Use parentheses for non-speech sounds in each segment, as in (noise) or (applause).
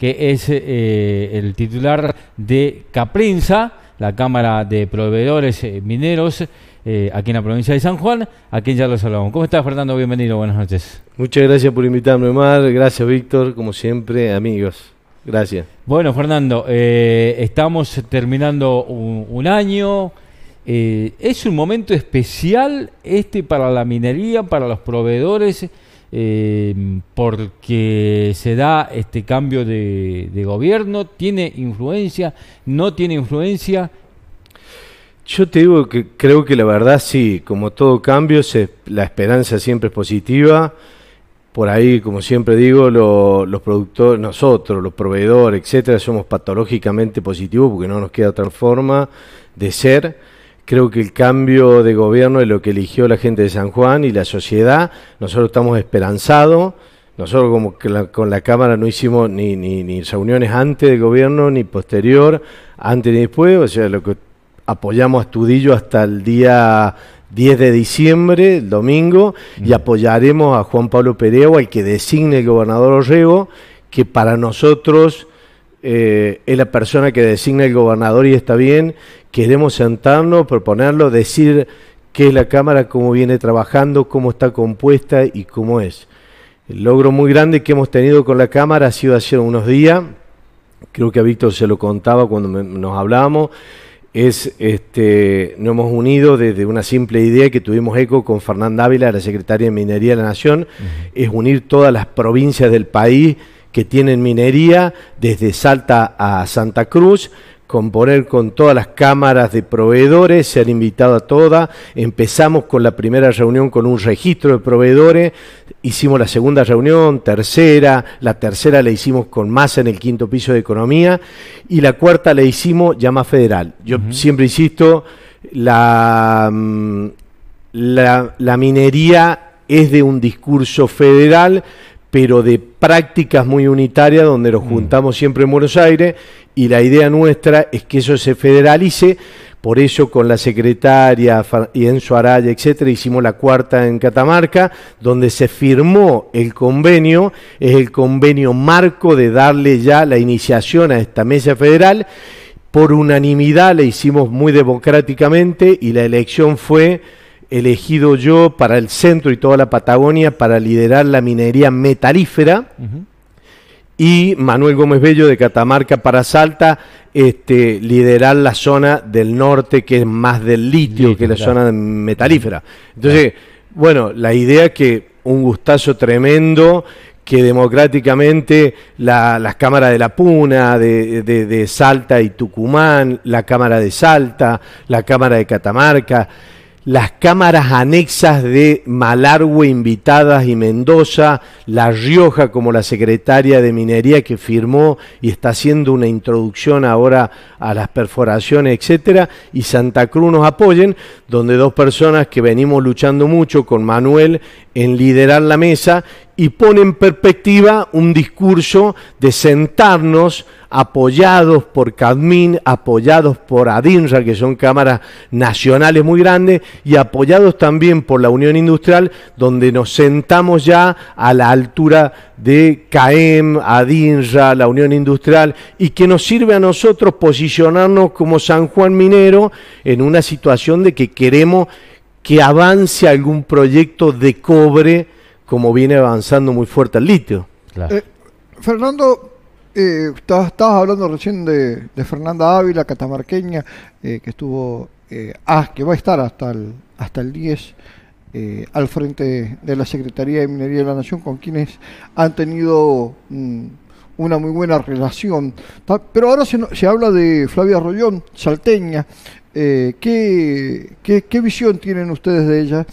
que es eh, el titular de Caprinza, la Cámara de Proveedores eh, Mineros, eh, aquí en la provincia de San Juan, a quien ya lo saludamos. ¿Cómo estás, Fernando? Bienvenido, buenas noches. Muchas gracias por invitarme, Omar. Gracias, Víctor. Como siempre, amigos. Gracias. Bueno, Fernando, estamos terminando un, año. es un momento especial este para la minería, para los proveedores Em, porque se da este cambio de, gobierno, tiene influencia, no tiene influencia. Yo te digo que creo que la verdad sí, como todo cambio, la esperanza siempre es positiva. Por ahí, como siempre digo, los productores, nosotros, los proveedores, etcétera, somos patológicamente positivos porque no nos queda otra forma de ser. Creo que el cambio de gobierno es lo que eligió la gente de San Juan y la sociedad. Nosotros estamos esperanzados. Nosotros como con la Cámara no hicimos ni, ni, ni, reuniones antes de gobierno, ni posterior, antes ni después. O sea, lo que apoyamos a Estudillo hasta el día 10 de diciembre, el domingo, y apoyaremos a Juan Pablo Pereo, al que designe el gobernador Orrego, que para nosotros eh, es la persona que designa el gobernador y está bien, queremos sentarnos, proponerlo, decir qué es la Cámara, cómo viene trabajando, cómo está compuesta y cómo es. El logro muy grande que hemos tenido con la Cámara ha sido hace unos días, creo que a Víctor se lo contaba cuando nos hablábamos, es este, nos hemos unido desde una simple idea que tuvimos eco con Fernanda Ávila, la secretaria de Minería de la Nación, es unir todas las provincias del país que tienen minería desde Salta a Santa Cruz, componer con todas las cámaras de proveedores, se han invitado a todas, empezamos con la primera reunión con un registro de proveedores, hicimos la segunda reunión, tercera, la tercera la hicimos con más en el quinto piso de economía y la cuarta la hicimos ya más federal. Yo siempre insisto, la, mm, la, la minería es de un discurso federal, pero de prácticas muy unitarias donde nos mm. juntamos siempre en Buenos Aires y la idea nuestra es que eso se federalice. Por eso con la secretaria Enzo Araya, etcétera, hicimos la cuarta en Catamarca, donde se firmó el convenio, es el convenio marco de darle ya la iniciación a esta mesa federal. Por unanimidad la hicimos muy democráticamente y la elección fue elegido yo para el centro y toda la Patagonia para liderar la minería metalífera. Y Manuel Gómez Bello de Catamarca para Salta, este, liderar la zona del norte que es más del litio que la zona metalífera. Entonces, bueno, la idea que un gustazo tremendo que democráticamente las cámaras de la Puna, de Salta y Tucumán, la Cámara de Salta, la Cámara de Catamarca, las cámaras anexas de Malargue, invitadas y Mendoza, La Rioja como la secretaria de Minería que firmó y está haciendo una introducción ahora a las perforaciones, etcétera, y Santa Cruz nos apoyen, donde dos personas que venimos luchando mucho con Manuel en liderar la mesa y pone en perspectiva un discurso de sentarnos apoyados por Cadmin, apoyados por ADINRA, que son cámaras nacionales muy grandes, y apoyados también por la Unión Industrial, donde nos sentamos ya a la altura de CAEM, ADINRA, la Unión Industrial, y que nos sirve a nosotros posicionarnos como San Juan Minero en una situación de que queremos que avance algún proyecto de cobre como viene avanzando muy fuerte el litio. Eh, Fernando, eh, estabas, hablando recién de, Fernanda Ávila, catamarqueña, eh, que estuvo, eh, ah, que va a estar hasta el, hasta el 10 al frente de la Secretaría de Minería de la Nación, con quienes han tenido mm, una muy buena relación. Pero ahora se, habla de Flavia Rollón, salteña. qué, qué visión tienen ustedes de ella?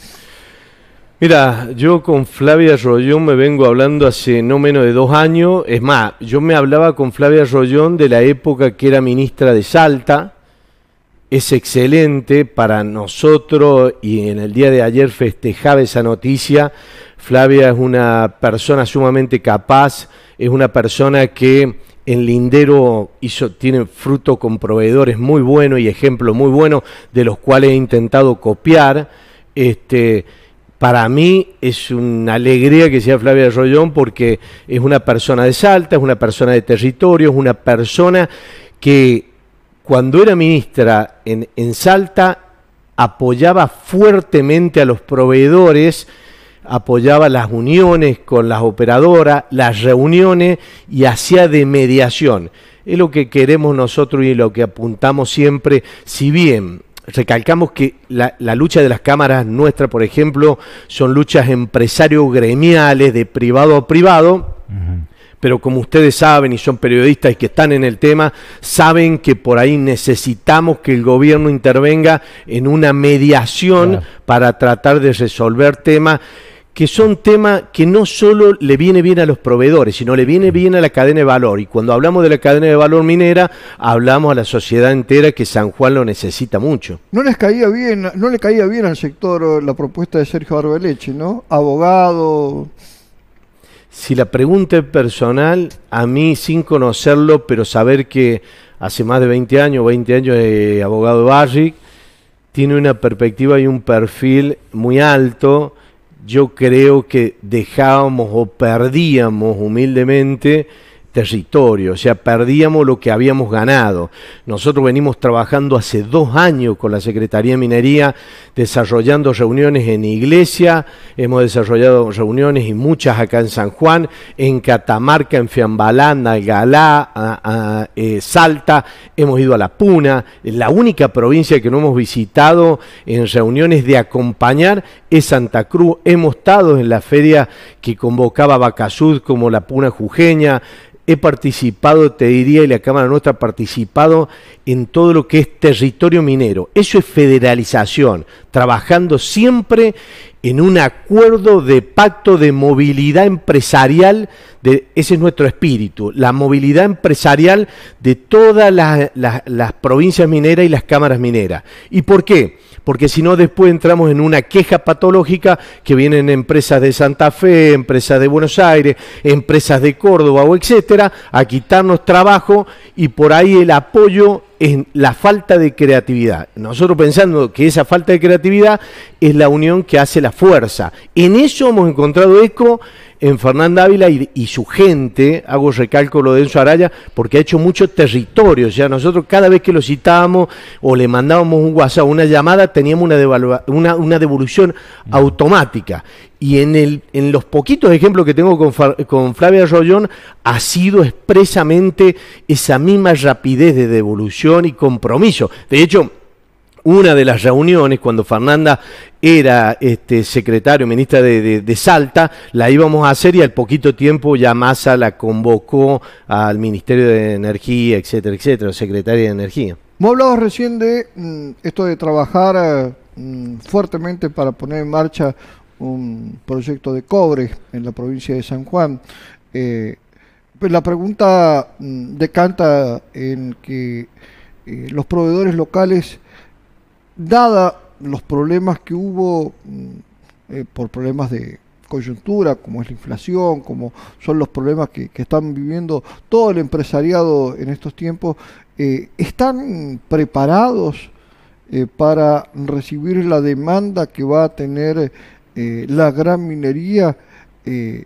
Mira, yo con Flavia Rollón me vengo hablando hace no menos de dos años. Es más, yo me hablaba con Flavia Rollón de la época que era ministra de Salta. Es excelente para nosotros y en el día de ayer festejaba esa noticia. Flavia es una persona sumamente capaz, es una persona que en Lindero hizo, tiene fruto con proveedores muy buenos y ejemplos muy buenos de los cuales he intentado copiar. Este, para mí es una alegría que sea Flavia Rollón porque es una persona de Salta, es una persona de territorio, es una persona que cuando era ministra en, en Salta apoyaba fuertemente a los proveedores, apoyaba las uniones con las operadoras, las reuniones y hacía de mediación. Es lo que queremos nosotros y lo que apuntamos siempre, si bien recalcamos que la, lucha de las cámaras nuestra, por ejemplo, son luchas empresario-gremiales, de privado a privado, pero como ustedes saben y son periodistas y que están en el tema, saben que por ahí necesitamos que el gobierno intervenga en una mediación para tratar de resolver temas que son temas que no solo le viene bien a los proveedores, sino le viene bien a la cadena de valor. Y cuando hablamos de la cadena de valor minera, hablamos a la sociedad entera que San Juan lo necesita mucho. No les caía bien, no le caía bien al sector la propuesta de Sergio Arbeleche, ¿no? Abogado. Si la pregunta es personal, a mí sin conocerlo, pero saber que hace más de 20 años, 20 años de abogado Barric, tiene una perspectiva y un perfil muy alto yo creo que dejábamos o perdíamos humildemente territorio, o sea, perdíamos lo que habíamos ganado. Nosotros venimos trabajando hace dos años con la Secretaría de Minería, desarrollando reuniones en iglesia, hemos desarrollado reuniones y muchas acá en San Juan, en Catamarca, en Fiambalá, Galá a, eh, Salta, hemos ido a La Puna, la única provincia que no hemos visitado en reuniones de acompañar es Santa Cruz, hemos estado en la feria que convocaba Bacasud como La Puna Jujeña, he participado, te diría, y la Cámara Nuestra ha participado en todo lo que es territorio minero. Eso es federalización, trabajando siempre en un acuerdo de pacto de movilidad empresarial, ese es nuestro espíritu, la movilidad empresarial de todas las provincias mineras y las cámaras mineras. ¿Y por qué? porque si no después entramos en una queja patológica que vienen empresas de Santa Fe, empresas de Buenos Aires, empresas de Córdoba o etcétera, a quitarnos trabajo y por ahí el apoyo la falta de creatividad. Nosotros pensando que esa falta de creatividad es la unión que hace la fuerza. En eso hemos encontrado eco en Fernanda Ávila y, su gente, hago recalco lo de Enzo Araya, porque ha hecho mucho territorio, o sea, nosotros cada vez que lo citábamos o le mandábamos un WhatsApp, una llamada, teníamos una, una devolución automática. Y en, los poquitos ejemplos que tengo con, Flavia Rollón, ha sido expresamente esa misma rapidez de devolución y compromiso. De hecho, una de las reuniones, cuando Fernanda era este, secretario, ministra de, Salta, la íbamos a hacer y al poquito tiempo ya la convocó al Ministerio de Energía, etcétera, etcétera, secretaria de Energía. Vos recién de mm, esto de trabajar eh, mm, fuertemente para poner en marcha un proyecto de cobre en la provincia de San Juan. Eh, la pregunta mm, decanta en que eh, los proveedores locales, dada los problemas que hubo mm, eh, por problemas de coyuntura, como es la inflación, como son los problemas que, están viviendo todo el empresariado en estos tiempos, ¿están preparados para recibir la demanda que va a tener eh, la gran minería eh,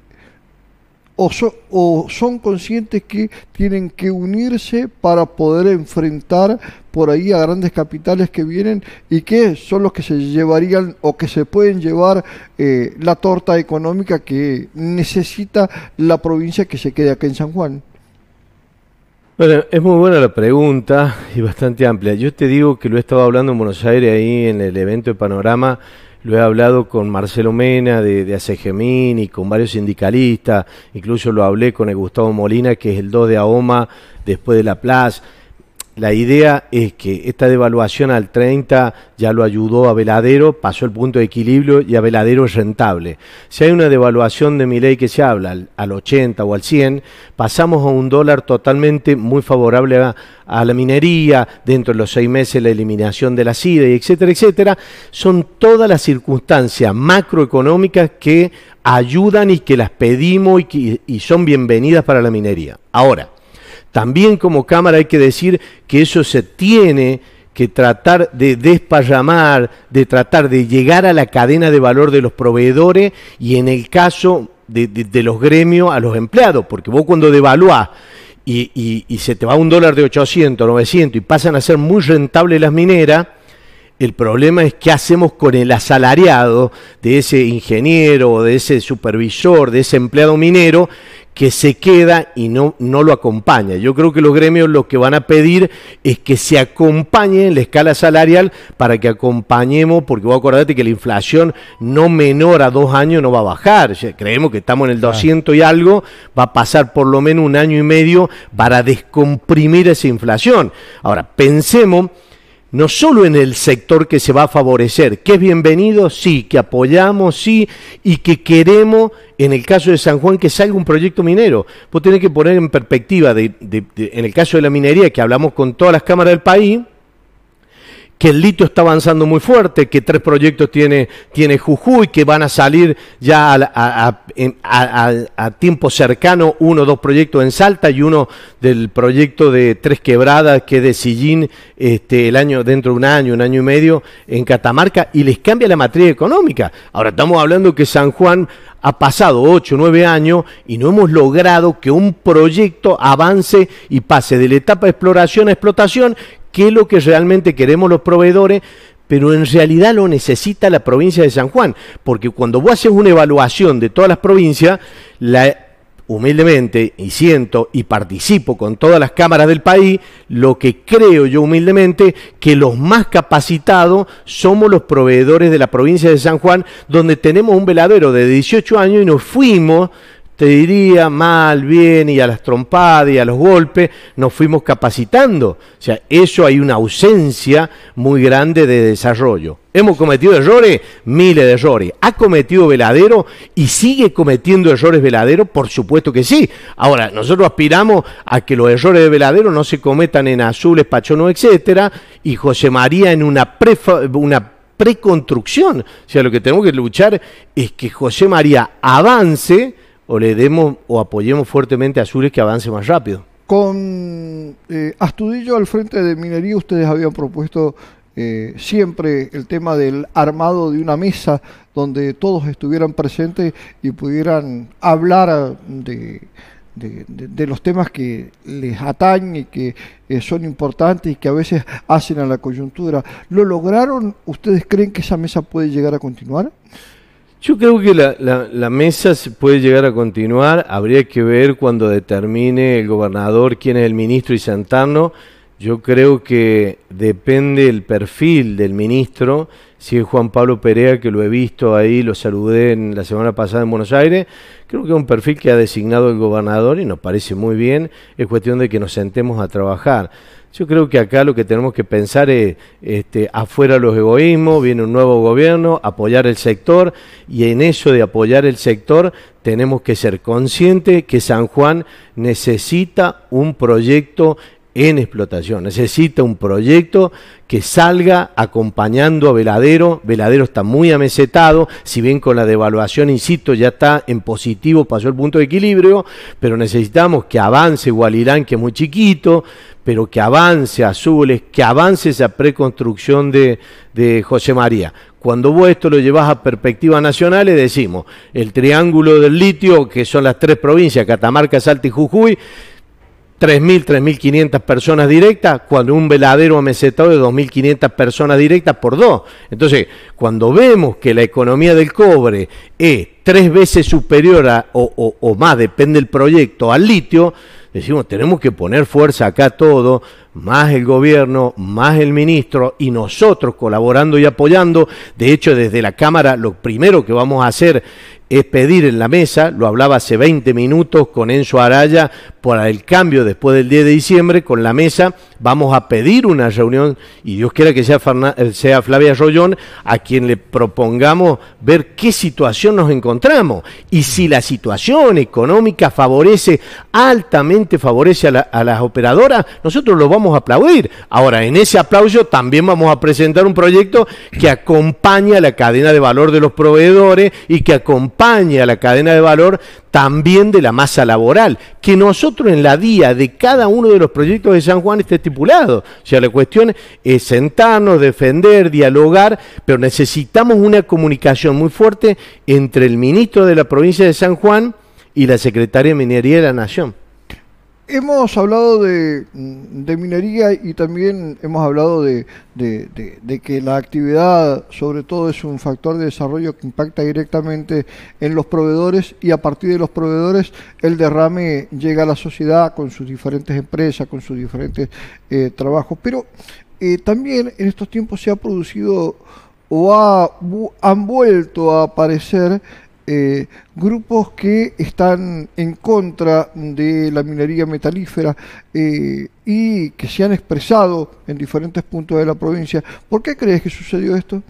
o, son conscientes que tienen que unirse para poder enfrentar por ahí a grandes capitales que vienen y que son los que se llevarían o que se pueden llevar eh, la torta económica que necesita la provincia que se quede acá en San Juan. Bueno, es muy buena la pregunta y bastante amplia. Yo te digo que lo he estado hablando en Buenos Aires ahí en el evento de Panorama lo he hablado con Marcelo Mena de, de y con varios sindicalistas, incluso lo hablé con el Gustavo Molina, que es el 2 de AOMA después de La Plaza. La idea es que esta devaluación al 30 ya lo ayudó a Veladero, pasó el punto de equilibrio y a Veladero es rentable. Si hay una devaluación de mi ley que se habla al, 80 o al 100, pasamos a un dólar totalmente muy favorable a, la minería, dentro de los seis meses la eliminación de la SIDA, y etcétera, etcétera. Son todas las circunstancias macroeconómicas que ayudan y que las pedimos y, y son bienvenidas para la minería. Ahora, también como Cámara hay que decir que eso se tiene que tratar de despallamar, de tratar de llegar a la cadena de valor de los proveedores y en el caso de, los gremios a los empleados, porque vos cuando devaluás y, y, se te va un dólar de 800, 900 y pasan a ser muy rentables las mineras, el problema es qué hacemos con el asalariado de ese ingeniero, de ese supervisor, de ese empleado minero, que se queda y no, no lo acompaña. Yo creo que los gremios lo que van a pedir es que se acompañe en la escala salarial para que acompañemos, porque a acordate que la inflación no menor a dos años no va a bajar. Creemos que estamos en el 200 y algo, va a pasar por lo menos un año y medio para descomprimir esa inflación. Ahora, pensemos no solo en el sector que se va a favorecer, que es bienvenido, sí, que apoyamos, sí, y que queremos, en el caso de San Juan, que salga un proyecto minero. Vos tenés que poner en perspectiva, en el caso de la minería, que hablamos con todas las cámaras del país, que el litio está avanzando muy fuerte, que tres proyectos tiene, tiene Jujuy, que van a salir ya a, tiempo cercano uno o dos proyectos en Salta y uno del proyecto de Tres Quebradas, que es de Sillín, este, el año, dentro de un año, un año y medio, en Catamarca, y les cambia la matriz económica. Ahora estamos hablando que San Juan ha pasado ocho nueve años y no hemos logrado que un proyecto avance y pase de la etapa de exploración a explotación qué es lo que realmente queremos los proveedores, pero en realidad lo necesita la provincia de San Juan, porque cuando vos haces una evaluación de todas las provincias, la humildemente, y siento y participo con todas las cámaras del país, lo que creo yo humildemente que los más capacitados somos los proveedores de la provincia de San Juan, donde tenemos un veladero de 18 años y nos fuimos se diría, mal, bien, y a las trompadas y a los golpes, nos fuimos capacitando. O sea, eso hay una ausencia muy grande de desarrollo. Hemos cometido errores, miles de errores. ¿Ha cometido Veladero y sigue cometiendo errores Veladero? Por supuesto que sí. Ahora, nosotros aspiramos a que los errores de Veladero no se cometan en Azules, Pachono, etcétera, y José María en una, una preconstrucción. O sea, lo que tenemos que luchar es que José María avance o le demos o apoyemos fuertemente a Azules que avance más rápido. Con eh, Astudillo al frente de Minería, ustedes habían propuesto eh, siempre el tema del armado de una mesa donde todos estuvieran presentes y pudieran hablar ah, de, los temas que les atañen y que eh, son importantes y que a veces hacen a la coyuntura. ¿Lo lograron? ¿Ustedes creen que esa mesa puede llegar a continuar? Yo creo que la, mesa se puede llegar a continuar. Habría que ver cuando determine el gobernador quién es el ministro y sentarnos. Yo creo que depende el perfil del ministro. Si es Juan Pablo Perea, que lo he visto ahí, lo saludé en la semana pasada en Buenos Aires, creo que es un perfil que ha designado el gobernador y nos parece muy bien. Es cuestión de que nos sentemos a trabajar. Yo creo que acá lo que tenemos que pensar es este, afuera los egoísmos, viene un nuevo gobierno, apoyar el sector y en eso de apoyar el sector tenemos que ser conscientes que San Juan necesita un proyecto en explotación. Necesita un proyecto que salga acompañando a Veladero. Veladero está muy amesetado, si bien con la devaluación, insisto, ya está en positivo, pasó el punto de equilibrio, pero necesitamos que avance Gualirán, que es muy chiquito, pero que avance Azules, que avance esa preconstrucción de, de José María. Cuando vos esto lo llevas a perspectiva nacional, le decimos, el triángulo del litio, que son las tres provincias, Catamarca, Salta y Jujuy, 3.000, 3.500 personas directas, cuando un veladero amesetado de 2.500 personas directas por dos. Entonces, cuando vemos que la economía del cobre es tres veces superior o, o más, depende del proyecto, al litio, decimos, tenemos que poner fuerza acá todo, más el gobierno, más el ministro y nosotros colaborando y apoyando. De hecho, desde la Cámara lo primero que vamos a hacer es pedir en la mesa, lo hablaba hace 20 minutos con Enzo Araya, por el cambio después del 10 de diciembre, con la mesa vamos a pedir una reunión, y Dios quiera que sea, eh, sea Flavia Rollón, a quien le propongamos ver qué situación nos encontramos, y si la situación económica favorece, altamente favorece a, a las operadoras, nosotros lo vamos vamos a aplaudir. Ahora, en ese aplauso también vamos a presentar un proyecto que acompaña la cadena de valor de los proveedores y que acompaña a la cadena de valor también de la masa laboral, que nosotros en la día de cada uno de los proyectos de San Juan esté estipulado. O sea, la cuestión es sentarnos, defender, dialogar, pero necesitamos una comunicación muy fuerte entre el ministro de la provincia de San Juan y la secretaria de Minería de la Nación hemos hablado de, minería y también hemos hablado de, que la actividad sobre todo es un factor de desarrollo que impacta directamente en los proveedores y a partir de los proveedores el derrame llega a la sociedad con sus diferentes empresas, con sus diferentes eh, trabajos. Pero eh, también en estos tiempos se ha producido o han vuelto a aparecer eh, grupos que están en contra de la minería metalífera eh, y que se han expresado en diferentes puntos de la provincia. ¿Por qué crees que sucedió esto?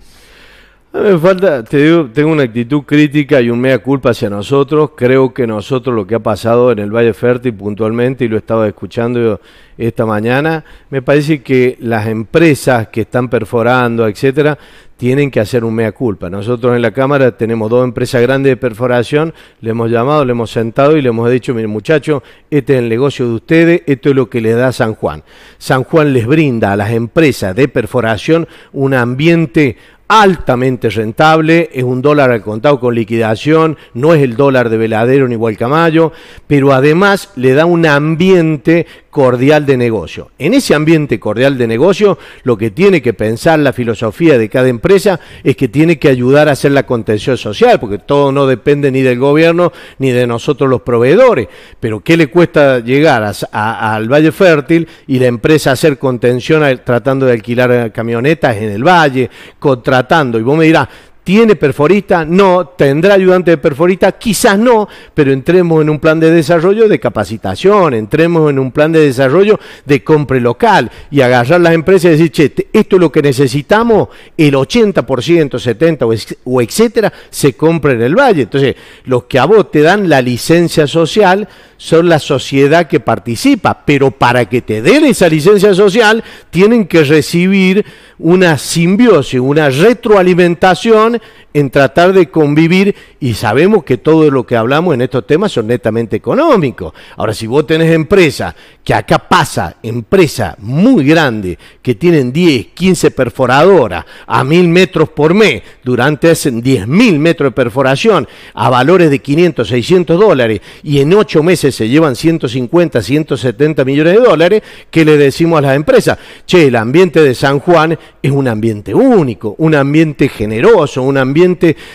me falta, te digo, tengo una actitud crítica y un mea culpa hacia nosotros. Creo que nosotros lo que ha pasado en el Valle Fértil puntualmente, y lo he estado escuchando esta mañana, me parece que las empresas que están perforando, etcétera, tienen que hacer un mea culpa. Nosotros en la Cámara tenemos dos empresas grandes de perforación, le hemos llamado, le hemos sentado y le hemos dicho, mire muchachos, este es el negocio de ustedes, esto es lo que les da San Juan. San Juan les brinda a las empresas de perforación un ambiente altamente rentable, es un dólar al contado con liquidación, no es el dólar de veladero ni Gualcamayo, pero además le da un ambiente cordial de negocio. En ese ambiente cordial de negocio, lo que tiene que pensar la filosofía de cada empresa es que tiene que ayudar a hacer la contención social, porque todo no depende ni del gobierno ni de nosotros los proveedores. Pero ¿qué le cuesta llegar a, al Valle Fértil y la empresa hacer contención tratando de alquilar eh, camionetas en el valle, contratando? Y vos me dirás, ¿Tiene perforista? No. ¿Tendrá ayudante de perforista? Quizás no, pero entremos en un plan de desarrollo de capacitación, entremos en un plan de desarrollo de compra local y agarrar las empresas y decir, che, esto es lo que necesitamos, el 80%, 70% o, etcétera, se compra en el valle. Entonces, los que a vos te dan la licencia social son la sociedad que participa, pero para que te den esa licencia social tienen que recibir una simbiosis, una retroalimentación on en tratar de convivir y sabemos que todo lo que hablamos en estos temas son netamente económicos. Ahora, si vos tenés empresa, que acá pasa, empresa muy grande que tienen 10, 15 perforadoras a mil metros por mes, durante ese 10 mil metros de perforación, a valores de 500, 600 dólares, y en 8 meses se llevan 150, 170 millones de dólares, que le decimos a las empresas? Che, el ambiente de San Juan es un ambiente único, un ambiente generoso, un ambiente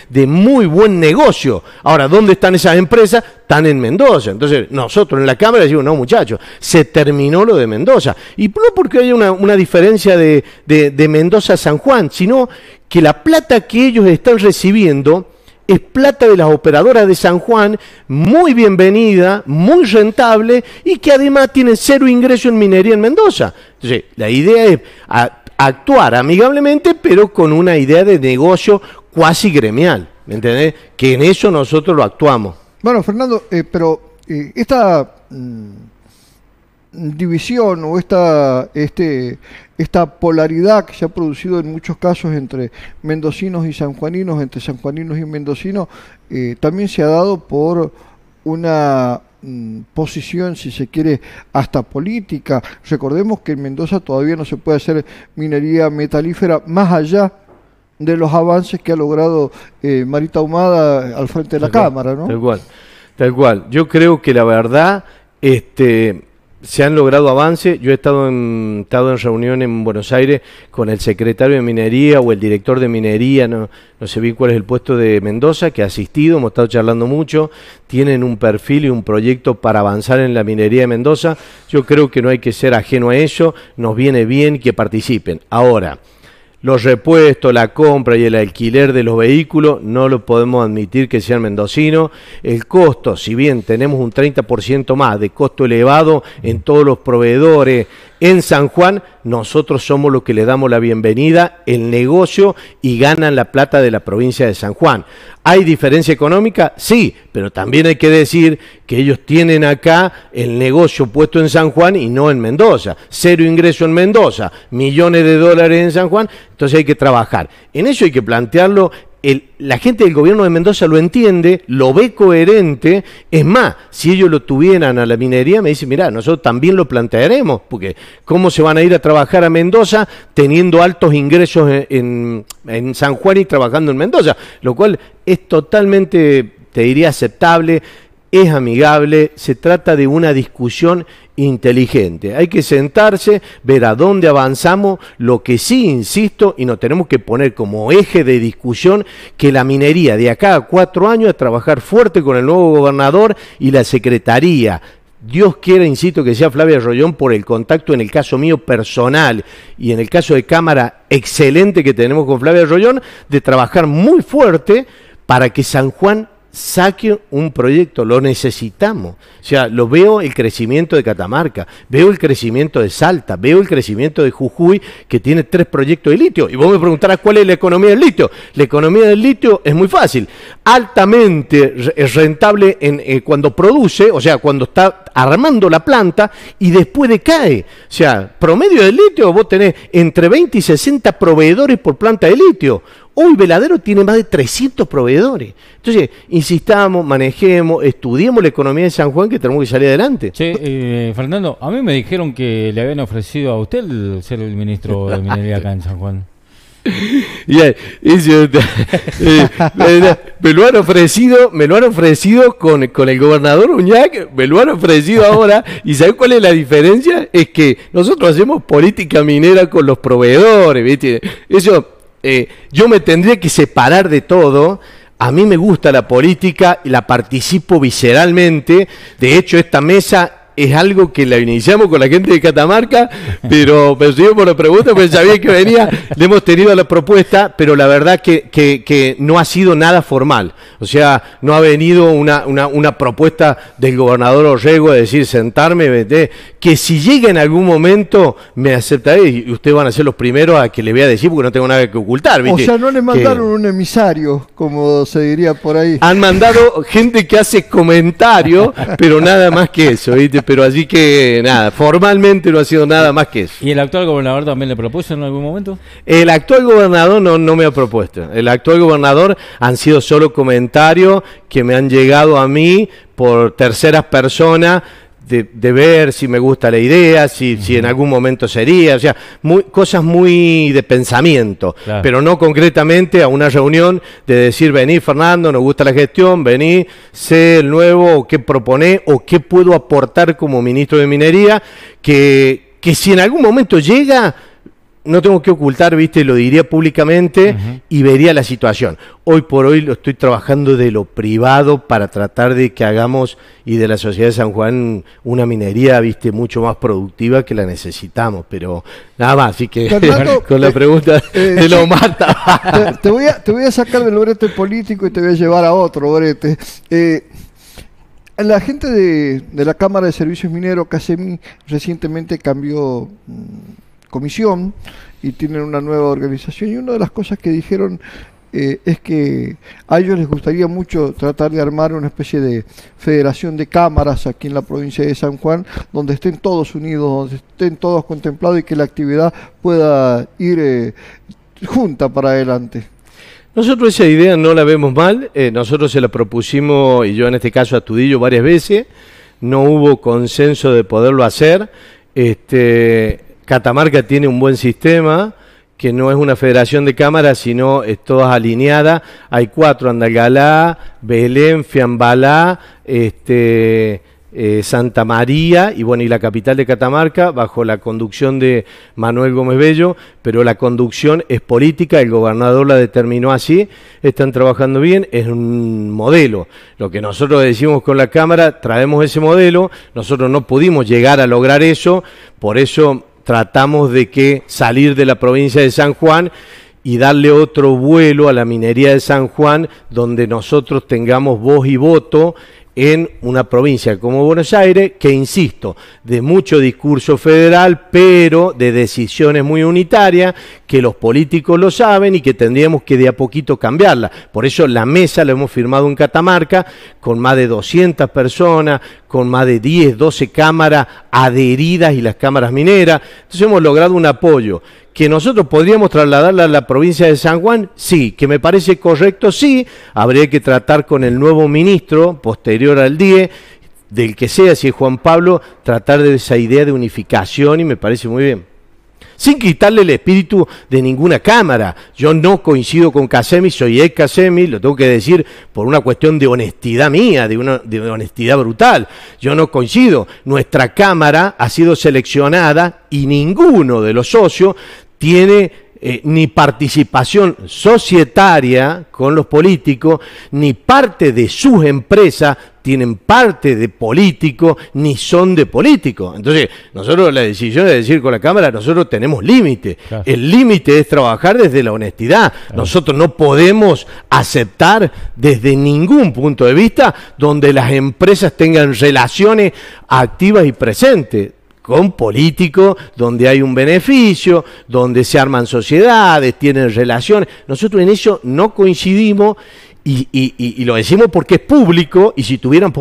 de muy buen negocio. Ahora, ¿dónde están esas empresas? Están en Mendoza. Entonces, nosotros en la Cámara decimos, no muchachos, se terminó lo de Mendoza. Y no porque haya una, diferencia de, Mendoza a San Juan, sino que la plata que ellos están recibiendo es plata de las operadoras de San Juan, muy bienvenida, muy rentable y que además tienen cero ingreso en minería en Mendoza. Entonces, la idea es actuar amigablemente, pero con una idea de negocio cuasi gremial, ¿me entendés? Que en eso nosotros lo actuamos. Bueno, Fernando, eh, pero eh, esta mm, división o esta, este, esta polaridad que se ha producido en muchos casos entre mendocinos y sanjuaninos, entre sanjuaninos y mendocinos, eh, también se ha dado por una Mm, posición, si se quiere, hasta política. Recordemos que en Mendoza todavía no se puede hacer minería metalífera más allá de los avances que ha logrado eh, Marita Humada al frente de la Cámara, ¿no? Tal cual, tal cual. Yo creo que la verdad, este, se han logrado avances. Yo he estado en, estado en reunión en Buenos Aires con el secretario de Minería o el director de Minería, no, no sé bien cuál es el puesto de Mendoza, que ha asistido, hemos estado charlando mucho. Tienen un perfil y un proyecto para avanzar en la minería de Mendoza. Yo creo que no hay que ser ajeno a eso, nos viene bien que participen. Ahora, los repuestos, la compra y el alquiler de los vehículos, no lo podemos admitir que sean mendocinos. El costo, si bien tenemos un 30% más de costo elevado en todos los proveedores, en San Juan, nosotros somos los que le damos la bienvenida, el negocio y ganan la plata de la provincia de San Juan. ¿Hay diferencia económica? Sí, pero también hay que decir que ellos tienen acá el negocio puesto en San Juan y no en Mendoza. Cero ingreso en Mendoza, millones de dólares en San Juan, entonces hay que trabajar. En eso hay que plantearlo la gente del gobierno de Mendoza lo entiende, lo ve coherente. Es más, si ellos lo tuvieran a la minería, me dicen, mira, nosotros también lo plantearemos, porque ¿cómo se van a ir a trabajar a Mendoza teniendo altos ingresos en, en San Juan y trabajando en Mendoza? Lo cual es totalmente, te diría, aceptable es amigable, se trata de una discusión inteligente. Hay que sentarse, ver a dónde avanzamos, lo que sí, insisto, y nos tenemos que poner como eje de discusión que la minería de acá a cuatro años a trabajar fuerte con el nuevo gobernador y la secretaría. Dios quiera, insisto, que sea Flavia Rollón por el contacto en el caso mío personal y en el caso de Cámara excelente que tenemos con Flavia Rollón, de trabajar muy fuerte para que San Juan Saque un proyecto, lo necesitamos. O sea, lo veo el crecimiento de Catamarca, veo el crecimiento de Salta, veo el crecimiento de Jujuy, que tiene tres proyectos de litio. Y vos me preguntarás cuál es la economía del litio. La economía del litio es muy fácil, altamente rentable en, eh, cuando produce, o sea, cuando está armando la planta y después decae. O sea, promedio de litio, vos tenés entre 20 y 60 proveedores por planta de litio. Hoy Veladero tiene más de 300 proveedores. Entonces, insistamos, manejemos, estudiemos la economía de San Juan que tenemos que salir adelante. Sí, eh, Fernando, a mí me dijeron que le habían ofrecido a usted ser el ministro de Minería acá en San Juan. (laughs) (laughs) Eh, me, lo han ofrecido, me lo han ofrecido con, el gobernador Uñac, me lo han ofrecido ahora, y ¿saben cuál es la diferencia? Es que nosotros hacemos política minera con los proveedores, ¿viste? Eso, eh, yo me tendría que separar de todo. A mí me gusta la política y la participo visceralmente. De hecho, esta mesa es algo que la iniciamos con la gente de Catamarca, pero pero por la pregunta, porque sabía que venía, le hemos tenido la propuesta, pero la verdad que, no ha sido nada formal. O sea, no ha venido una, una, propuesta del gobernador Orrego de decir sentarme, vete, que si llega en algún momento me aceptaré y ustedes van a ser los primeros a que le voy a decir porque no tengo nada que ocultar. ¿viste? O sea, no le mandaron un emisario, como se diría por ahí. Han mandado gente que hace comentarios, pero nada más que eso, ¿viste? Pero así que nada, formalmente no ha sido nada más que eso. ¿Y el actual gobernador también le propuso en algún momento? El actual gobernador no, no me ha propuesto. El actual gobernador han sido solo comentarios que me han llegado a mí por terceras personas de, de, ver si me gusta la idea, si, si en algún momento sería, o sea, muy, cosas muy de pensamiento, pero no concretamente a una reunión de decir, vení Fernando, nos gusta la gestión, vení, sé el nuevo, qué propone, o qué puedo aportar como ministro de Minería, que, que si en algún momento llega no tengo que ocultar, viste, lo diría públicamente y vería la situación. Hoy por hoy lo estoy trabajando de lo privado para tratar de que hagamos y de la sociedad de San Juan una minería, viste, mucho más productiva que la necesitamos, pero nada más, así que (laughs) con la pregunta eh, te lo mata. Te, voy a, sacar del brete político y te voy a llevar a otro brete. Eh, la gente de, la Cámara de Servicios Mineros, Casemi, recientemente cambió mm, comisión y tienen una nueva organización. Y una de las cosas que dijeron eh, es que a ellos les gustaría mucho tratar de armar una especie de federación de cámaras aquí en la provincia de San Juan, donde estén todos unidos, donde estén todos contemplados y que la actividad pueda ir eh, junta para adelante. Nosotros esa idea no la vemos mal, eh, nosotros se la propusimos, y yo en este caso a Tudillo varias veces, no hubo consenso de poderlo hacer. Este, Catamarca tiene un buen sistema que no es una federación de cámaras, sino es todas alineadas. Hay cuatro, Andalgalá, Belén, Fiambalá, este, eh, Santa María y bueno, y la capital de Catamarca, bajo la conducción de Manuel Gómez Bello, pero la conducción es política, el gobernador la determinó así, están trabajando bien, es un modelo. Lo que nosotros decimos con la Cámara, traemos ese modelo, nosotros no pudimos llegar a lograr eso, por eso tratamos de que salir de la provincia de San Juan y darle otro vuelo a la minería de San Juan, donde nosotros tengamos voz y voto en una provincia como Buenos Aires, que insisto, de mucho discurso federal, pero de decisiones muy unitarias, que los políticos lo saben y que tendríamos que de a poquito cambiarla. Por eso la mesa la hemos firmado en Catamarca, con más de 200 personas, con más de 10, 12 cámaras adheridas y las cámaras mineras. Entonces hemos logrado un apoyo que nosotros podríamos trasladarla a la provincia de San Juan, sí, que me parece correcto, sí, habría que tratar con el nuevo ministro posterior al DIE, del que sea, si es Juan Pablo, tratar de esa idea de unificación y me parece muy bien. Sin quitarle el espíritu de ninguna cámara. Yo no coincido con Casemi, soy ex Casemi, lo tengo que decir por una cuestión de honestidad mía, de una de honestidad brutal. Yo no coincido. Nuestra cámara ha sido seleccionada y ninguno de los socios tiene eh, ni participación societaria con los políticos, ni parte de sus empresas tienen parte de políticos, ni son de políticos. Entonces, nosotros la decisión de decir con la Cámara, nosotros tenemos límite. El límite es trabajar desde la honestidad. Nosotros no podemos aceptar desde ningún punto de vista donde las empresas tengan relaciones activas y presentes con políticos donde hay un beneficio, donde se arman sociedades, tienen relaciones. Nosotros en eso no coincidimos y, lo decimos porque es público y si tuvieran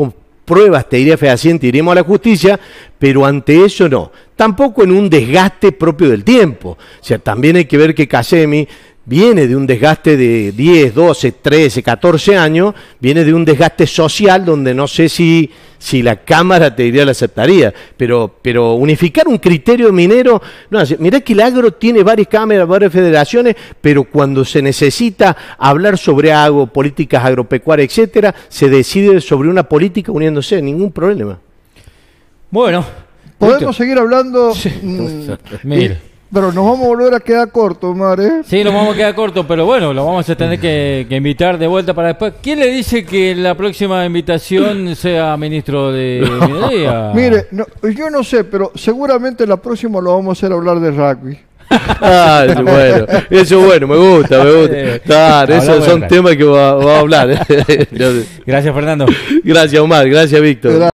pruebas te iría fehaciente, iremos a la justicia, pero ante eso no. Tampoco en un desgaste propio del tiempo. O sea, también hay que ver que Casemi viene de un desgaste de 10, 12, 13, 14 años, viene de un desgaste social donde no sé si, si la Cámara te diría la aceptaría, pero, pero unificar un criterio minero, no, mirá que el agro tiene varias cámaras, varias federaciones, pero cuando se necesita hablar sobre agro, políticas agropecuarias, etcétera, se decide sobre una política uniéndose, ningún problema. Bueno. Podemos seguir hablando. Mm, (laughs) Pero nos vamos a volver a quedar cortos, ¿eh? Sí, nos vamos a quedar corto, pero bueno, lo vamos a tener que, invitar de vuelta para después. ¿Quién le dice que la próxima invitación (clears throat) sea ministro de (laughs) Mire, yo no sé, pero seguramente la próxima lo vamos a hacer hablar de rugby. (laughs) ah, eso bueno, eso bueno, me gusta, me gusta. Eh, claro, esos son temas que vamos a hablar. (laughs) Gracias, Fernando. Gracias, Omar. Gracias, Víctor.